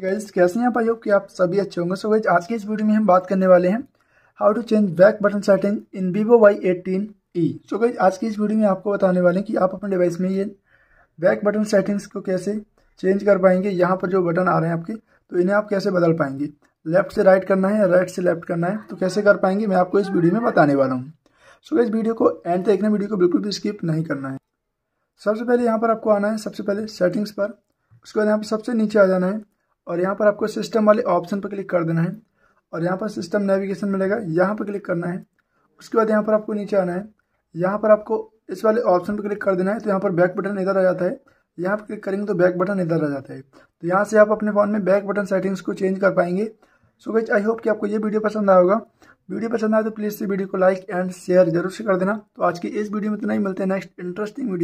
कैसे हैं आप आई होप कि आप सभी अच्छे होंगे सो गाइज आज की इस वीडियो में हम बात करने वाले हैं how to change back button setting in Vivo Y eighteen E so guys आज की इस वीडियो में आपको बताने वाले हैं कि आप अपने डिवाइस में ये बैक बटन सेटिंग्स को कैसे चेंज कर पाएंगे यहाँ पर जो बटन आ रहे हैं आपके तो इन्हें आप कैसे बदल पाएंगे लेफ्ट से राइट करना है या राइट से लेफ्ट करना है तो कैसे कर पाएंगे मैं आपको इस वीडियो में बताने वाला हूँ सो गाइज वीडियो को एंड देखना वीडियो को बिल्कुल भी स्किप नहीं करना है सबसे पहले यहाँ पर आपको आना है सबसे पहले सेटिंग्स पर उसके बाद यहाँ पर सबसे नीचे आ जाना है और यहाँ पर आपको सिस्टम वाले ऑप्शन पर क्लिक कर देना है और यहाँ पर सिस्टम नेविगेशन मिलेगा यहाँ पर क्लिक करना है उसके बाद यहाँ पर आपको नीचे आना है यहाँ पर आपको इस वाले ऑप्शन पर क्लिक कर देना है तो यहाँ पर बैक बटन इधर आ जाता है यहाँ पर क्लिक करेंगे तो बैक बटन इधर आ जाता है तो यहाँ से आप अपने फ़ोन में बैक बटन सेटिंग्स को चेंज कर पाएंगे सो वेच आई होप कि आपको ये वीडियो पसंद आएगा वीडियो पसंद आए तो प्लीज़ इस वीडियो को लाइक एंड शेयर जरूर से कर देना तो आज की इस वीडियो में इतना ही मिलते हैं नेक्स्ट इंटरेस्टिंग वीडियो